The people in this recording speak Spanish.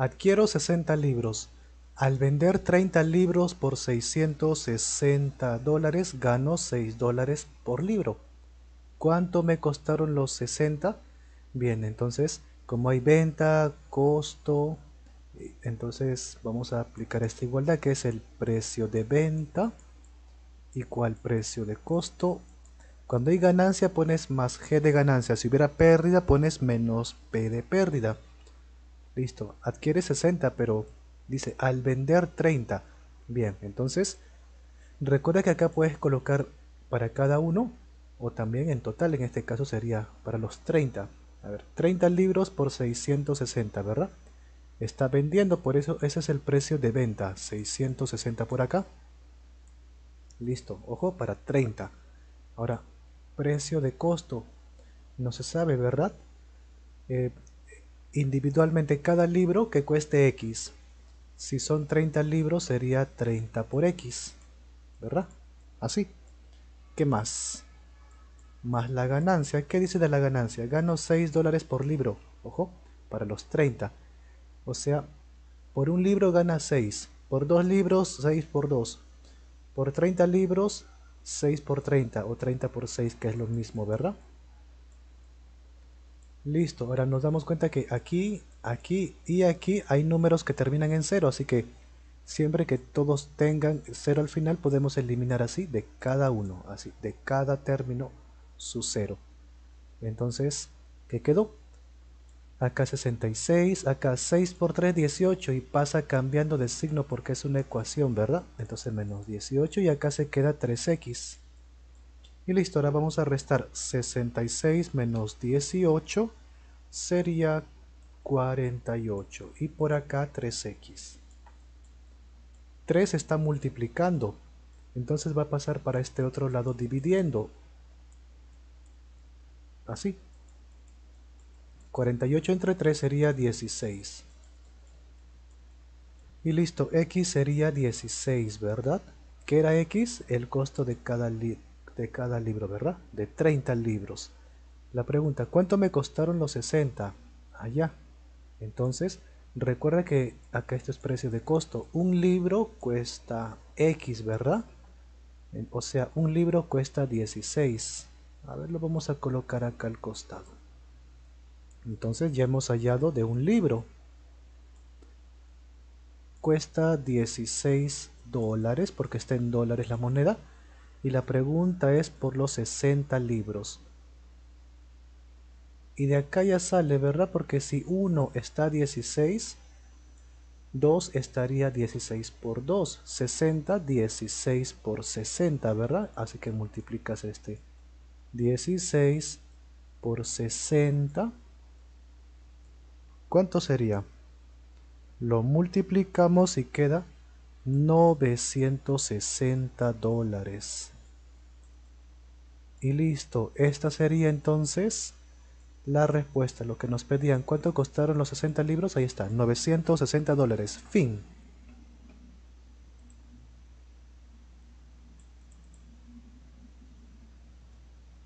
Adquiero 60 libros. Al vender 30 libros por 660 dólares, gano 6 dólares por libro. ¿Cuánto me costaron los 60? Bien, entonces, como hay venta, costo, entonces vamos a aplicar esta igualdad que es el precio de venta igual precio de costo. Cuando hay ganancia pones más G de ganancia. Si hubiera pérdida pones menos P de pérdida. Listo, adquiere 60, pero dice al vender 30. Bien, entonces recuerda que acá puedes colocar para cada uno o también en total, en este caso sería para los 30. A ver, 30 libros por 660, ¿verdad? Está vendiendo, por eso ese es el precio de venta, 660 por acá. Listo, ojo, para 30. Ahora, precio de costo, no se sabe, ¿verdad? Eh, individualmente cada libro que cueste X. Si son 30 libros sería 30 por X, ¿verdad? Así. ¿Qué más? Más la ganancia. ¿Qué dice de la ganancia? Gano 6 dólares por libro, ojo, para los 30. O sea, por un libro gana 6, por dos libros 6 por 2, por 30 libros 6 por 30 o 30 por 6 que es lo mismo, ¿verdad? Listo, ahora nos damos cuenta que aquí, aquí y aquí hay números que terminan en 0, así que siempre que todos tengan 0 al final podemos eliminar así de cada uno, así de cada término su 0. Entonces, ¿qué quedó? Acá 66, acá 6 por 3, 18 y pasa cambiando de signo porque es una ecuación, ¿verdad? Entonces menos 18 y acá se queda 3x. Y listo, ahora vamos a restar 66 menos 18 sería 48. Y por acá 3x. 3 está multiplicando. Entonces va a pasar para este otro lado dividiendo. Así. 48 entre 3 sería 16. Y listo, x sería 16, ¿verdad? ¿Qué era x? El costo de cada, litro de cada libro, ¿verdad? De 30 libros. La pregunta, ¿cuánto me costaron los 60? Allá. Entonces, recuerda que acá esto es precio de costo. Un libro cuesta X, ¿verdad? O sea, un libro cuesta 16. A ver, lo vamos a colocar acá al costado. Entonces ya hemos hallado de un libro. Cuesta 16 dólares, porque está en dólares la moneda y la pregunta es por los 60 libros. Y de acá ya sale, ¿verdad? Porque si 1 está 16, 2 estaría 16 por 2. 60, 16 por 60, ¿verdad? Así que multiplicas este. 16 por 60. ¿Cuánto sería? Lo multiplicamos y queda 960 dólares. Y listo, esta sería entonces la respuesta, lo que nos pedían. ¿Cuánto costaron los 60 libros? Ahí está, 960 dólares. Fin.